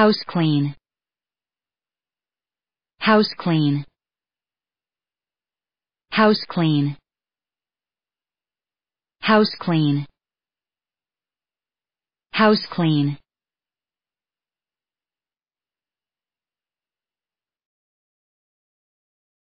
House clean. House clean. House clean. House clean. House clean.